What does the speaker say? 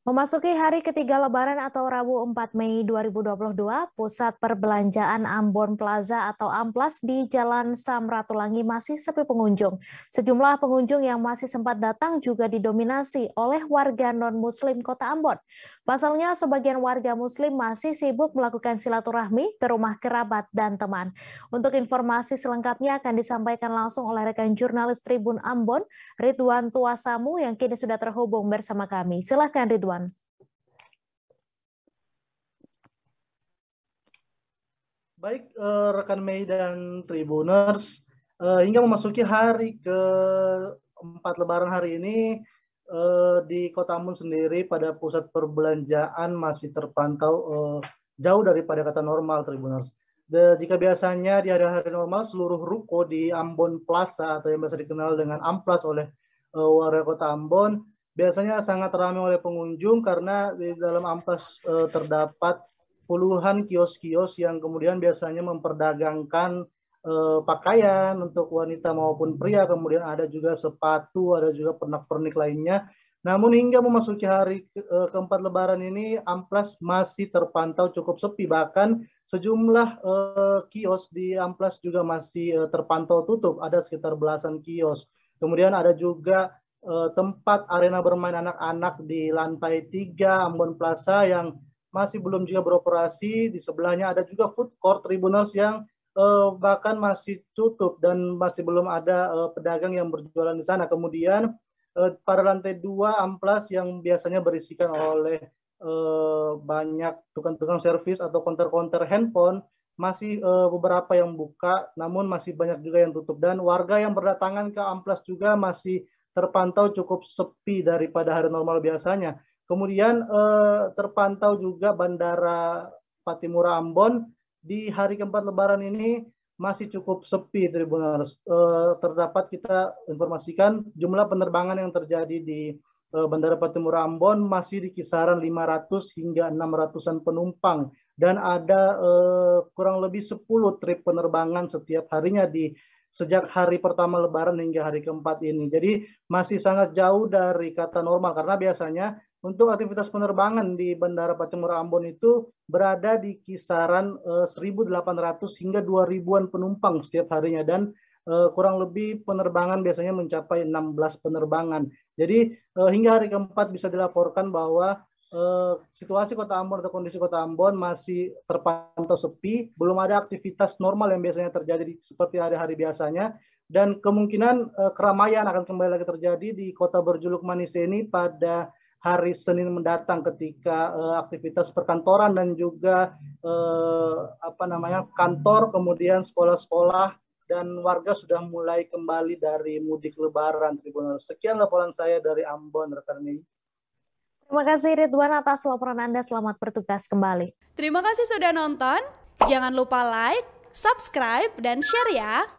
Memasuki hari ketiga Lebaran atau Rabu 4 Mei 2022, pusat perbelanjaan Ambon Plaza atau Amplas di Jalan Samratulangi masih sepi pengunjung. Sejumlah pengunjung yang masih sempat datang juga didominasi oleh warga non-muslim kota Ambon. Pasalnya, sebagian warga muslim masih sibuk melakukan silaturahmi ke rumah kerabat dan teman. Untuk informasi selengkapnya akan disampaikan langsung oleh rekan jurnalis Tribun Ambon, Ridwan Tuasamu yang kini sudah terhubung bersama kami. Silahkan Ridwan. Baik, uh, rekan Mei dan Tribuners, uh, hingga memasuki hari keempat Lebaran hari ini, eh, di Kota Ambon sendiri pada pusat perbelanjaan masih terpantau eh, jauh daripada kata normal, Tribuners. De, jika biasanya di hari-hari normal, seluruh ruko di Ambon Plaza atau yang biasa dikenal dengan Amplas oleh eh, warga Kota Ambon, biasanya sangat ramai oleh pengunjung karena di dalam Amplas eh, terdapat puluhan kios-kios yang kemudian biasanya memperdagangkan eh, pakaian untuk wanita maupun pria, kemudian ada juga sepatu, ada juga pernak-pernik lainnya. Namun hingga memasuki hari ke eh, keempat Lebaran ini, Amplas masih terpantau cukup sepi. Bahkan sejumlah kios di Amplas juga masih terpantau tutup. Ada sekitar belasan kios. Kemudian ada juga Eh, tempat arena bermain anak-anak di lantai 3 Ambon Plaza yang masih belum juga beroperasi. Di sebelahnya ada juga food court Tribuners yang uh, bahkan masih tutup dan masih belum ada uh, pedagang yang berjualan di sana. Kemudian uh, pada lantai 2 Amplas yang biasanya berisikan oleh uh, banyak tukang-tukang servis atau konter-konter handphone masih uh, beberapa yang buka namun masih banyak juga yang tutup dan warga yang berdatangan ke Amplas juga masih terpantau cukup sepi daripada hari normal biasanya. Kemudian eh, terpantau juga Bandara Patimura Ambon di hari keempat Lebaran ini masih cukup sepi Tribuners. Eh, terdapat kita informasikan jumlah penerbangan yang terjadi di eh, Bandara Patimura Ambon masih di kisaran 500 hingga 600-an penumpang dan ada eh, kurang lebih 10 trip penerbangan setiap harinya di sejak hari pertama lebaran hingga hari keempat ini. Jadi masih sangat jauh dari kata normal karena biasanya untuk aktivitas penerbangan di Bandara Patimura Ambon itu berada di kisaran eh, 1.800 hingga 2.000-an penumpang setiap harinya dan eh, kurang lebih penerbangan biasanya mencapai 16 penerbangan. Jadi eh, hingga hari keempat bisa dilaporkan bahwa Eh, situasi Kota Ambon atau kondisi Kota Ambon masih terpantau sepi, belum ada aktivitas normal yang biasanya terjadi seperti hari-hari biasanya dan kemungkinan uh, keramaian akan kembali lagi terjadi di kota berjuluk manis ini pada hari Senin mendatang ketika uh, aktivitas perkantoran dan juga uh, apa namanya kantor kemudian sekolah-sekolah dan warga sudah mulai kembali dari mudik lebaran Tribunal. Sekian laporan saya dari Ambon rekan ini. Terima kasih Ridwan atas laporan Anda. Selamat bertugas kembali. Terima kasih sudah nonton. Jangan lupa like, subscribe, dan share ya.